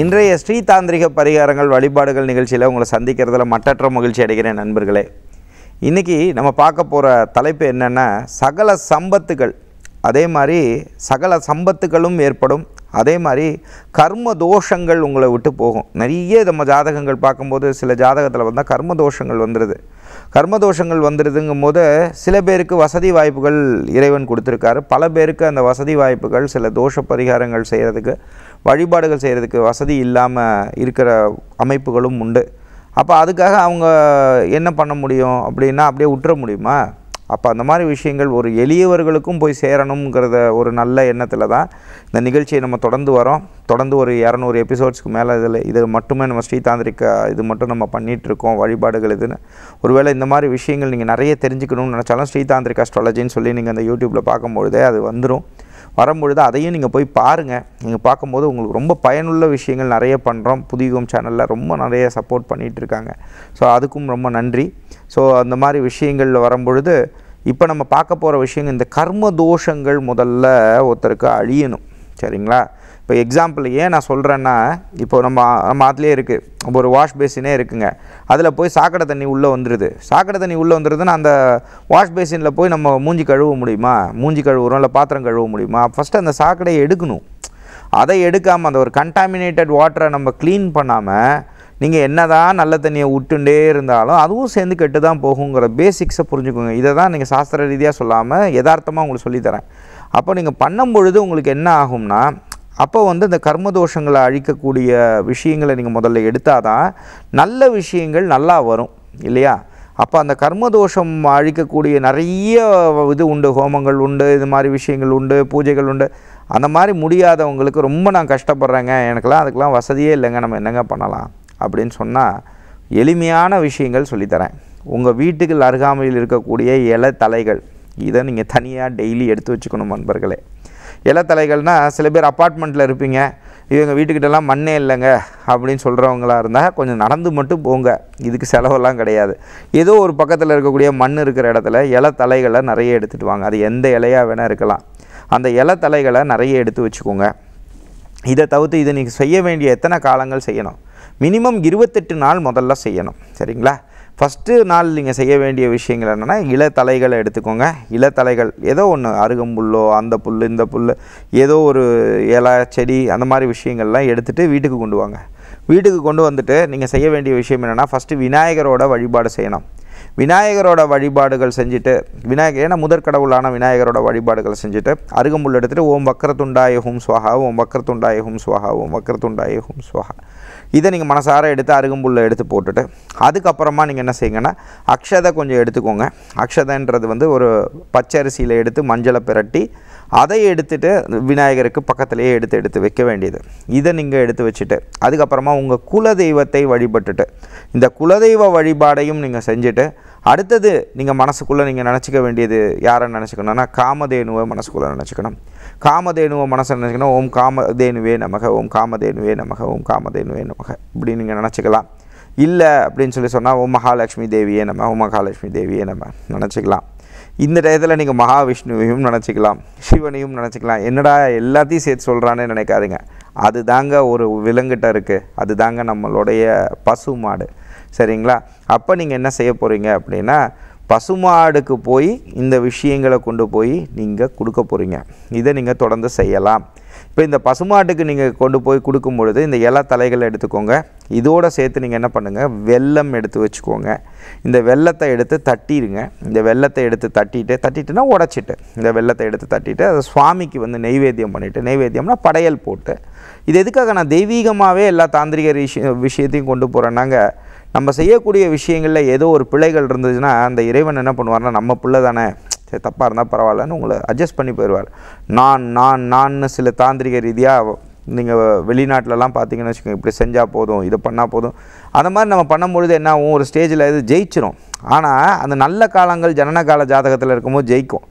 இன்றைய ஸ்ரீ தாந்திரிக பரிகாரங்கள் வழிபாடுகள் நிகழ்ச்சியில் உங்களை சந்திக்கிறதுல மட்டற்ற மகிழ்ச்சி அடைகிறேன் நண்பர்களே இன்றைக்கி நம்ம பார்க்க போகிற தலைப்பு என்னென்னா சகல சம்பத்துகள் அதே மாதிரி சகல சம்பத்துகளும் ஏற்படும் அதே மாதிரி கர்ம தோஷங்கள் உங்களை விட்டு போகும் நிறைய நம்ம ஜாதகங்கள் பார்க்கும்போது சில ஜாதகத்தில் வந்தால் கர்ம தோஷங்கள் வந்துடுது கர்மதோஷங்கள் வந்துடுதுங்கும் போது சில பேருக்கு வசதி வாய்ப்புகள் இறைவன் கொடுத்துருக்காரு பல பேருக்கு அந்த வசதி வாய்ப்புகள் சில தோஷ பரிகாரங்கள் செய்கிறதுக்கு வழிபாடுகள் செய்கிறதுக்கு வசதி இல்லாமல் இருக்கிற அமைப்புகளும் உண்டு அப்போ அதுக்காக அவங்க என்ன பண்ண முடியும் அப்படின்னா அப்படியே உற்ற முடியுமா அப்போ அந்த மாதிரி விஷயங்கள் ஒரு எளியவர்களுக்கும் போய் சேரணுங்கிறத ஒரு நல்ல எண்ணத்தில் தான் இந்த நிகழ்ச்சியை நம்ம தொடர்ந்து வரோம் தொடர்ந்து ஒரு இரநூறு எபிசோட்ஸ்க்கு மேலே இதில் இது மட்டுமே நம்ம ஸ்ரீதாந்திரிக்க இது மட்டும் நம்ம பண்ணிகிட்ருக்கோம் வழிபாடுகள் இதுன்னு ஒருவேளை இந்த மாதிரி விஷயங்கள் நீங்கள் நிறைய தெரிஞ்சுக்கணும்னு நினச்சாலும் ஸ்ரீதாந்திரிக் அஸ்ட்ராலஜின்னு சொல்லி நீங்கள் அந்த யூடியூப்பில் பார்க்கும்பொழுதே அது வந்துடும் வரும்பொழுது அதையும் நீங்கள் போய் பாருங்கள் நீங்கள் பார்க்கும்போது உங்களுக்கு ரொம்ப பயனுள்ள விஷயங்கள் நிறைய பண்ணுறோம் புதியகம் சேனலில் ரொம்ப நிறைய சப்போர்ட் பண்ணிகிட்ருக்காங்க ஸோ அதுக்கும் ரொம்ப நன்றி ஸோ அந்த மாதிரி விஷயங்களில் வரும்பொழுது இப்போ நம்ம பார்க்க போகிற விஷயங்க இந்த கர்ம தோஷங்கள் முதல்ல ஒருத்தருக்கு அழியணும் சரிங்களா இப்போ எக்ஸாம்பிள் ஏன் நான் சொல்கிறேன்னா இப்போ நம்ம நம்ம அதுலேயே இருக்குது ஒரு வாஷ் பேசினே இருக்குங்க அதில் போய் சாக்கடை தண்ணி உள்ளே வந்துடுது சாக்கடை தண்ணி உள்ளே வந்துடுதுன்னா அந்த வாஷ் பேசினில் போய் நம்ம மூஞ்சி கழுவ முடியுமா மூஞ்சி கழுவுறோம் இல்லை பாத்திரம் கழுவ முடியுமா ஃபஸ்ட்டு அந்த சாக்கடையை எடுக்கணும் அதை எடுக்காமல் அந்த ஒரு கண்டாமினேட்டட் வாட்டரை நம்ம க்ளீன் பண்ணாமல் நீங்கள் என்ன தான் நல்ல தண்ணியை விட்டுண்டே இருந்தாலும் அதுவும் சேர்ந்து கெட்டு தான் போகுங்கிற பேசிக்ஸை புரிஞ்சுக்கோங்க இதை தான் நீங்கள் சாஸ்திர ரீதியாக சொல்லாமல் யதார்த்தமாக உங்களுக்கு சொல்லித்தரேன் அப்போ நீங்கள் பண்ணும் பொழுது உங்களுக்கு என்ன ஆகும்னா அப்போ வந்து இந்த கர்ம தோஷங்களை அழிக்கக்கூடிய விஷயங்களை நீங்கள் முதல்ல எடுத்தால் தான் நல்ல விஷயங்கள் நல்லா வரும் இல்லையா அப்போ அந்த கர்ம தோஷம் அழிக்கக்கூடிய நிறைய இது உண்டு ஹோமங்கள் உண்டு இது மாதிரி விஷயங்கள் உண்டு பூஜைகள் உண்டு அந்த மாதிரி முடியாதவங்களுக்கு ரொம்ப நான் கஷ்டப்படுறேங்க எனக்கெல்லாம் அதுக்கெலாம் வசதியே இல்லைங்க நம்ம என்னங்க பண்ணலாம் அப்படின்னு சொன்னால் எளிமையான விஷயங்கள் சொல்லித்தரேன் உங்கள் வீட்டுக்கு அருகாமையில் இருக்கக்கூடிய இலை தலைகள் இதை நீங்கள் தனியாக டெய்லி எடுத்து வச்சுக்கணும் நண்பர்களே இலை தலைகள்னால் சில பேர் அப்பார்ட்மெண்ட்டில் இருப்பீங்க இவங்க வீட்டுக்கிட்டலாம் மண்ணே இல்லைங்க அப்படின்னு சொல்கிறவங்களா இருந்தால் கொஞ்சம் நடந்து மட்டும் போங்க இதுக்கு செலவெல்லாம் கிடையாது ஏதோ ஒரு பக்கத்தில் இருக்கக்கூடிய மண் இருக்கிற இடத்துல இலை தலைகளை நிறைய எடுத்துகிட்டு வாங்க அது எந்த இலையாக வேணால் இருக்கலாம் அந்த இலை தலைகளை நிறைய எடுத்து வச்சுக்கோங்க இதை தவிர்த்து இதை நீங்கள் செய்ய வேண்டிய எத்தனை காலங்கள் செய்யணும் மினிமம் இருபத்தெட்டு நாள் முதல்ல செய்யணும் சரிங்களா ஃபஸ்ட்டு நாள் நீங்கள் செய்ய வேண்டிய விஷயங்கள் என்னென்னா இளத்தலைகளை எடுத்துக்கோங்க இளத்தலைகள் ஏதோ ஒன்று அருகம்புல்லோ அந்த புல் இந்த புல் ஏதோ ஒரு இலை செடி அந்த மாதிரி விஷயங்கள்லாம் எடுத்துகிட்டு வீட்டுக்கு கொண்டு வாங்க வீட்டுக்கு கொண்டு வந்துட்டு நீங்கள் செய்ய வேண்டிய விஷயம் என்னென்னா ஃபஸ்ட்டு விநாயகரோட வழிபாடு செய்யணும் விநாயகரோட வழிபாடுகள் செஞ்சுட்டு விநாயகர் ஏன்னா முதற்கடவுளான விநாயகரோட வழிபாடுகள் செஞ்சுட்டு அருகம்புல் எடுத்துகிட்டு ஓம் வக்கரத்துண்டாய ஹும் ஸ்வஹா ஓம் வக்கரத்துண்டாய ஹும் ஸ்வஹா ஓம் வக்கரத்துண்டாய ஹும் ஸ்வஹா இதை நீங்கள் மனசார எடுத்து அருகம்புல்ல எடுத்து போட்டுட்டு அதுக்கப்புறமா நீங்கள் என்ன செய்யுங்கன்னா அக்ஷதை கொஞ்சம் எடுத்துக்கோங்க அக்ஷதன்றது வந்து ஒரு பச்சரிசியில் எடுத்து மஞ்சளை பிரட்டி அதை எடுத்துகிட்டு விநாயகருக்கு பக்கத்துலேயே எடுத்து எடுத்து வைக்க வேண்டியது இதை நீங்கள் எடுத்து வச்சுட்டு அதுக்கப்புறமா உங்கள் குலதெய்வத்தை வழிபட்டுட்டு இந்த குலதெய்வ வழிபாடையும் நீங்கள் செஞ்சுட்டு அடுத்தது நீங்கள் மனசுக்குள்ளே நீங்கள் நினச்சிக்க வேண்டியது யாரை நினச்சிக்கணும்னா காமதேனுவை மனசுக்குள்ளே நினச்சிக்கணும் காமதேனுவை மனசை நினச்சிக்கணும் ஓம் காமதேனுவே நமக ஓம் காமதேனுவே நமக ஓம் காமதேனுவே நமக இப்படி நீங்கள் நினச்சிக்கலாம் இல்லை அப்படின்னு சொல்லி சொன்னால் ஓம் மகாலட்சுமி தேவியே நம்ம ஓம் மகாலட்சுமி தேவியே நம்ம நினச்சிக்கலாம் இந்த டயத்தில் நீங்கள் மகாவிஷ்ணுவையும் நினச்சிக்கலாம் சிவனையும் நினச்சிக்கலாம் என்னடா எல்லாத்தையும் சேர்த்து சொல்கிறானே நினைக்காதுங்க அது தாங்க ஒரு விலங்கிட்ட இருக்குது அது தாங்க நம்மளுடைய பசு மாடு சரிங்களா அப்போ நீங்கள் என்ன செய்ய போகிறீங்க அப்படின்னா பசுமாடுக்கு போய் இந்த விஷயங்களை கொண்டு போய் நீங்கள் கொடுக்க போகிறீங்க இதை நீங்கள் தொடர்ந்து செய்யலாம் இப்போ இந்த பசுமாட்டுக்கு நீங்கள் கொண்டு போய் கொடுக்கும் பொழுது இந்த இலை தலைகளை எடுத்துக்கோங்க இதோடு சேர்த்து நீங்கள் என்ன பண்ணுங்கள் வெள்ளம் எடுத்து வச்சுக்கோங்க இந்த வெள்ளத்தை எடுத்து தட்டிடுங்க இந்த வெள்ளத்தை எடுத்து தட்டிட்டு தட்டிட்டுனா உடச்சிட்டு இந்த வெள்ளத்தை எடுத்து தட்டிட்டு அதை சுவாமிக்கு வந்து நெய்வேத்தியம் பண்ணிவிட்டு நெய்வேத்தியம்னா படையல் போட்டு இது எதுக்காக நான் தெய்வீகமாகவே எல்லா தாந்திரிக விஷயத்தையும் கொண்டு போகிறேன்னாங்க நம்ம செய்யக்கூடிய விஷயங்களில் ஏதோ ஒரு பிழைகள் இருந்துச்சுன்னா அந்த இறைவன் என்ன பண்ணுவார்னா நம்ம பிள்ளை தானே சரி தப்பாக இருந்தால் பரவாயில்லன்னு உங்களை அட்ஜஸ்ட் பண்ணி போயிடுவார் நான் நான் நான் சில தாந்திரிக ரீதியாக நீங்கள் வெளிநாட்டிலலாம் பார்த்தீங்கன்னு வச்சுக்கோங்க இப்படி செஞ்சால் போதும் இதை பண்ணால் போதும் அந்த மாதிரி நம்ம பண்ணும்பொழுது என்ன ஆகும் ஒரு ஸ்டேஜில் இது ஜெயிச்சிரும் ஆனால் அந்த நல்ல காலங்கள் ஜனன கால ஜாதகத்தில் இருக்கும்போது ஜெயிக்கும்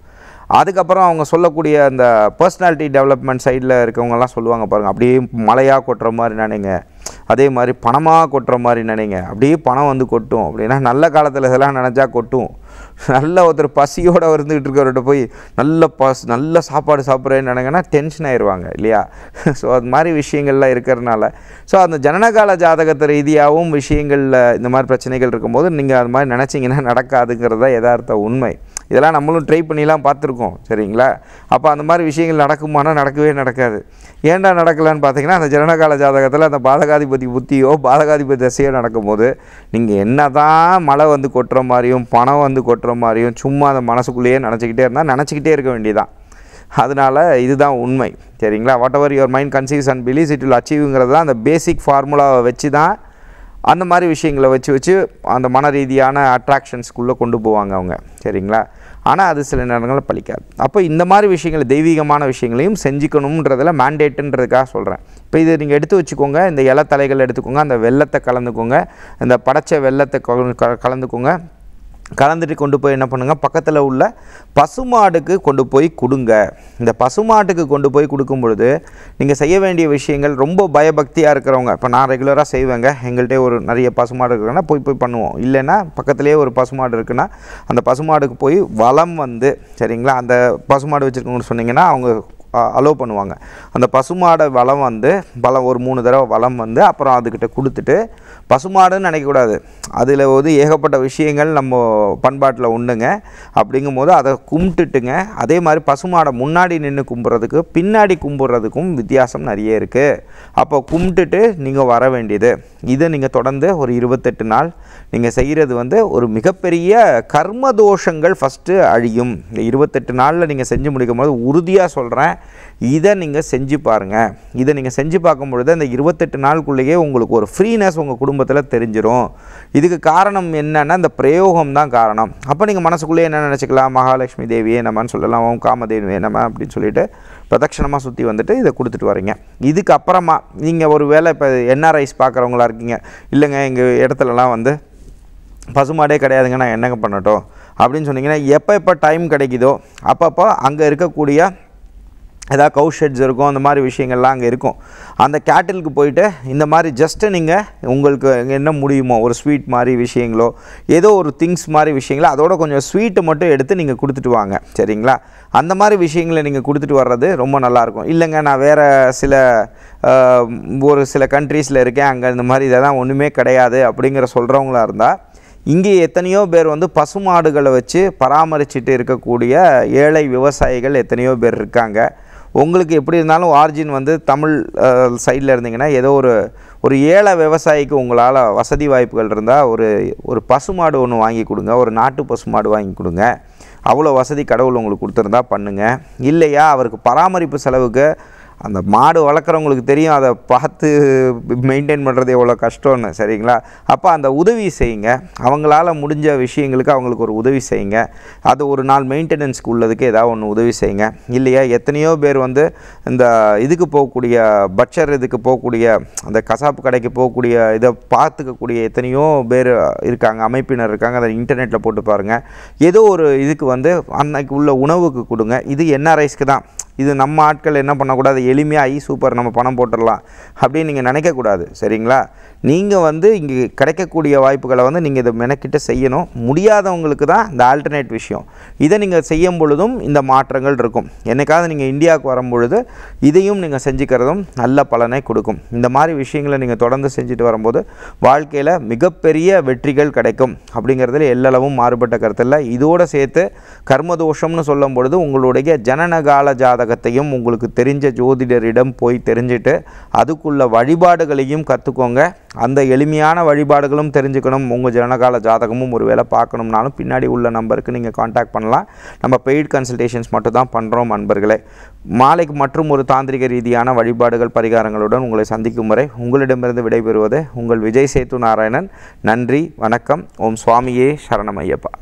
அதுக்கப்புறம் அவங்க சொல்லக்கூடிய அந்த பர்சனாலிட்டி டெவலப்மெண்ட் சைடில் இருக்கவங்கலாம் சொல்லுவாங்க பாருங்கள் அப்படியே மலையாக கொட்டுற மாதிரி நினைங்க அதே மாதிரி பணமாக கொட்டுற மாதிரி நினைங்க அப்படியே பணம் வந்து கொட்டும் அப்படின்னா நல்ல காலத்தில் இதெல்லாம் நினச்சா கொட்டும் நல்ல ஒருத்தர் பசியோடு இருந்துகிட்டு இருக்கிறவர்கிட்ட போய் நல்ல பஸ் நல்ல சாப்பாடு சாப்பிட்றேன்னு நினைங்கன்னா டென்ஷன் ஆயிடுவாங்க இல்லையா ஸோ அது மாதிரி விஷயங்கள்லாம் இருக்கிறதுனால ஸோ அந்த ஜனனகால ஜாதகத்தை ரீதியாகவும் விஷயங்களில் இந்த மாதிரி பிரச்சனைகள் இருக்கும்போது நீங்கள் அது மாதிரி நினச்சிங்கன்னா நடக்காதுங்கிறது தான் யதார்த்த உண்மை இதெல்லாம் நம்மளும் ட்ரை பண்ணிலாம் பார்த்துருக்கோம் சரிங்களா அப்போ அந்த மாதிரி விஷயங்கள் நடக்குமானால் நடக்கவே நடக்காது ஏன்டா நடக்கலான்னு பார்த்தீங்கன்னா அந்த ஜனனகால ஜாதகத்தில் அந்த பாதகாதிபதி புத்தியோ பாதகாதிபதி தசையோ நடக்கும்போது நீங்கள் என்ன தான் மழை வந்து கொட்டுற மாதிரியும் பணம் வந்து கொட்டுற மாதிரியும் சும்மா அந்த மனசுக்குள்ளேயே நினச்சிக்கிட்டே இருந்தால் நினச்சிக்கிட்டே இருக்க வேண்டியதான் அதனால் இதுதான் உண்மை சரிங்களா whatever your mind conceives and believes it will அச்சீவ்ங்கிறது தான் அந்த பேசிக் ஃபார்முலாவை வச்சு தான் அந்த மாதிரி விஷயங்களை வச்சு வச்சு அந்த மன ரீதியான அட்ராக்ஷன்ஸ்குள்ளே கொண்டு போவாங்க அவங்க சரிங்களா ஆனால் அது சில நேரங்களில் பழிக்காது அப்போ இந்த மாதிரி விஷயங்கள் தெய்வீகமான விஷயங்களையும் செஞ்சுக்கணுன்றதில் மேண்டேட்டுன்றதுக்காக சொல்கிறேன் இப்போ இது நீங்கள் எடுத்து வச்சுக்கோங்க இந்த இலை தலைகள் எடுத்துக்கோங்க அந்த வெள்ளத்தை கலந்துக்கோங்க இந்த படைச்ச வெள்ளத்தை கலந்துக்கோங்க கலந்துட்டு கொண்டு போய் என்ன பண்ணுங்கள் பக்கத்தில் உள்ள பசுமாடுக்கு கொண்டு போய் கொடுங்க இந்த பசுமாட்டுக்கு கொண்டு போய் கொடுக்கும் பொழுது நீங்கள் செய்ய வேண்டிய விஷயங்கள் ரொம்ப பயபக்தியாக இருக்கிறவங்க இப்போ நான் ரெகுலராக செய்வேங்க எங்கள்கிட்ட ஒரு நிறைய பசுமாடு இருக்குன்னா போய் போய் பண்ணுவோம் இல்லைன்னா பக்கத்துலேயே ஒரு பசுமாடு இருக்குன்னா அந்த பசுமாடுக்கு போய் வளம் வந்து சரிங்களா அந்த பசுமாடு வச்சுருக்கவங்க சொன்னிங்கன்னா அவங்க அலோவ் பண்ணுவாங்க அந்த பசுமாடை வளம் வந்து பலம் ஒரு மூணு தடவை வளம் வந்து அப்புறம் அதுக்கிட்ட கொடுத்துட்டு பசுமாடுன்னு நினைக்கக்கூடாது அதில் வந்து ஏகப்பட்ட விஷயங்கள் நம்ம பண்பாட்டில் உண்டுங்க அப்படிங்கும் போது அதை கும்பிட்டுட்டுங்க அதே மாதிரி பசுமாடை முன்னாடி நின்று கும்பிட்றதுக்கு பின்னாடி கும்பிட்றதுக்கும் வித்தியாசம் நிறைய இருக்குது அப்போ கும்பிட்டுட்டு நீங்கள் வர வேண்டியது இதை நீங்கள் தொடர்ந்து ஒரு இருபத்தெட்டு நாள் நீங்கள் செய்கிறது வந்து ஒரு மிகப்பெரிய கர்ம தோஷங்கள் ஃபஸ்ட்டு அழியும் இந்த இருபத்தெட்டு நாளில் நீங்கள் செஞ்சு முடிக்கும் போது உறுதியாக சொல்கிறேன் இதை நீங்கள் செஞ்சு பாருங்கள் இதை நீங்கள் செஞ்சு பார்க்கும் பொழுது அந்த இருபத்தெட்டு நாளுக்குள்ளேயே உங்களுக்கு ஒரு ஃப்ரீனஸ் உங்கள் குடும்பத்தில் தெரிஞ்சிடும் இதுக்கு காரணம் என்னென்னா இந்த பிரயோகம் தான் காரணம் அப்போ நீங்கள் மனசுக்குள்ளேயே என்ன நினச்சிக்கலாம் மகாலட்சுமி தேவியே நம்மன்னு சொல்லலாம் ஓம் காமதேவி என்னம்மா அப்படின்னு சொல்லிட்டு பிரதட்சணமாக சுற்றி வந்துட்டு இதை கொடுத்துட்டு வரீங்க இதுக்கு அப்புறமா நீங்கள் ஒரு வேலை இப்போ என்ஆர்ஐஸ் பார்க்குறவங்களா இருக்கீங்க இல்லைங்க எங்கள் இடத்துலலாம் வந்து பசுமாடே கிடையாதுங்க நான் என்னங்க பண்ணட்டும் அப்படின்னு சொன்னீங்கன்னா எப்போ எப்போ டைம் கிடைக்குதோ அப்பப்போ அங்கே இருக்கக்கூடிய ஏதாவது கவு ஷெட்ஸ் இருக்கும் அந்த மாதிரி விஷயங்கள்லாம் அங்கே இருக்கும் அந்த கேட்டிலுக்கு போயிட்டு இந்த மாதிரி ஜஸ்ட்டு நீங்கள் உங்களுக்கு என்ன முடியுமோ ஒரு ஸ்வீட் மாதிரி விஷயங்களோ ஏதோ ஒரு திங்ஸ் மாதிரி விஷயங்களோ அதோட கொஞ்சம் ஸ்வீட்டு மட்டும் எடுத்து நீங்கள் கொடுத்துட்டு வாங்க சரிங்களா அந்த மாதிரி விஷயங்களை நீங்கள் கொடுத்துட்டு வர்றது ரொம்ப நல்லாயிருக்கும் இல்லைங்க நான் வேறு சில ஒரு சில கண்ட்ரீஸில் இருக்கேன் அங்கே இந்த மாதிரி இதெல்லாம் ஒன்றுமே கிடையாது அப்படிங்கிற சொல்கிறவங்களா இருந்தால் இங்கே எத்தனையோ பேர் வந்து பசுமாடுகளை வச்சு பராமரிச்சுட்டு இருக்கக்கூடிய ஏழை விவசாயிகள் எத்தனையோ பேர் இருக்காங்க உங்களுக்கு எப்படி இருந்தாலும் ஆர்ஜின் வந்து தமிழ் சைடில் இருந்தீங்கன்னா ஏதோ ஒரு ஒரு ஏழை விவசாயிக்கு உங்களால் வசதி வாய்ப்புகள் இருந்தால் ஒரு ஒரு பசுமாடு ஒன்று வாங்கி கொடுங்க ஒரு நாட்டு பசுமாடு வாங்கி கொடுங்க அவ்வளோ வசதி கடவுள் உங்களுக்கு கொடுத்துருந்தா பண்ணுங்கள் இல்லையா அவருக்கு பராமரிப்பு செலவுக்கு அந்த மாடு வளர்க்குறவங்களுக்கு தெரியும் அதை பார்த்து மெயின்டைன் பண்ணுறது எவ்வளோ கஷ்டம்னு சரிங்களா அப்போ அந்த உதவி செய்யுங்க அவங்களால முடிஞ்ச விஷயங்களுக்கு அவங்களுக்கு ஒரு உதவி செய்யுங்க அது ஒரு நாள் மெயின்டெனன்ஸ்க்கு உள்ளதுக்கு ஏதாவது ஒன்று உதவி செய்யுங்க இல்லையா எத்தனையோ பேர் வந்து இந்த இதுக்கு போகக்கூடிய பட்சர் இதுக்கு போகக்கூடிய அந்த கசாப்பு கடைக்கு போகக்கூடிய இதை பார்த்துக்கக்கூடிய எத்தனையோ பேர் இருக்காங்க அமைப்பினர் இருக்காங்க அதை இன்டர்நெட்டில் போட்டு பாருங்கள் ஏதோ ஒரு இதுக்கு வந்து அன்னைக்கு உள்ள உணவுக்கு கொடுங்க இது என்ஆர்ஐஸ்க்கு தான் இது நம்ம ஆட்கள் என்ன பண்ணக்கூடாது எளிமையாக ஐ சூப்பர் நம்ம பணம் போட்டுடலாம் அப்படின்னு நீங்கள் நினைக்கக்கூடாது சரிங்களா நீங்கள் வந்து இங்கே கிடைக்கக்கூடிய வாய்ப்புகளை வந்து நீங்கள் இதை மெனக்கிட்ட செய்யணும் முடியாதவங்களுக்கு தான் இந்த ஆல்டர்னேட் விஷயம் இதை நீங்கள் செய்யும் பொழுதும் இந்த மாற்றங்கள் இருக்கும் என்னைக்காவது நீங்கள் இந்தியாவுக்கு வரும் பொழுது இதையும் நீங்கள் செஞ்சுக்கிறதும் நல்ல பலனை கொடுக்கும் இந்த மாதிரி விஷயங்களை நீங்கள் தொடர்ந்து செஞ்சுட்டு வரும்போது வாழ்க்கையில் மிகப்பெரிய வெற்றிகள் கிடைக்கும் அப்படிங்கிறதுல எல்லளவும் மாறுபட்ட கருத்தில் இதோடு சேர்த்து கர்மதோஷம்னு சொல்லும் பொழுது உங்களுடைய ஜனனகால ஜாதக ஜாதகத்தையும் உங்களுக்கு தெரிஞ்ச ஜோதிடரிடம் போய் தெரிஞ்சுட்டு அதுக்குள்ள வழிபாடுகளையும் கற்றுக்கோங்க அந்த எளிமையான வழிபாடுகளும் தெரிஞ்சுக்கணும் உங்கள் ஜனகால ஜாதகமும் ஒரு வேளை பார்க்கணும்னாலும் பின்னாடி உள்ள நம்பருக்கு நீங்கள் காண்டாக்ட் பண்ணலாம் நம்ம பெய்ட் கன்சல்டேஷன்ஸ் மட்டும் தான் பண்ணுறோம் அன்பர்களே மாலைக்கு மற்றும் ஒரு தாந்திரிக ரீதியான வழிபாடுகள் பரிகாரங்களுடன் உங்களை சந்திக்கும் முறை உங்களிடமிருந்து விடைபெறுவது உங்கள் விஜய் சேத்து நாராயணன் நன்றி வணக்கம் ஓம் சுவாமியே ஐயப்பா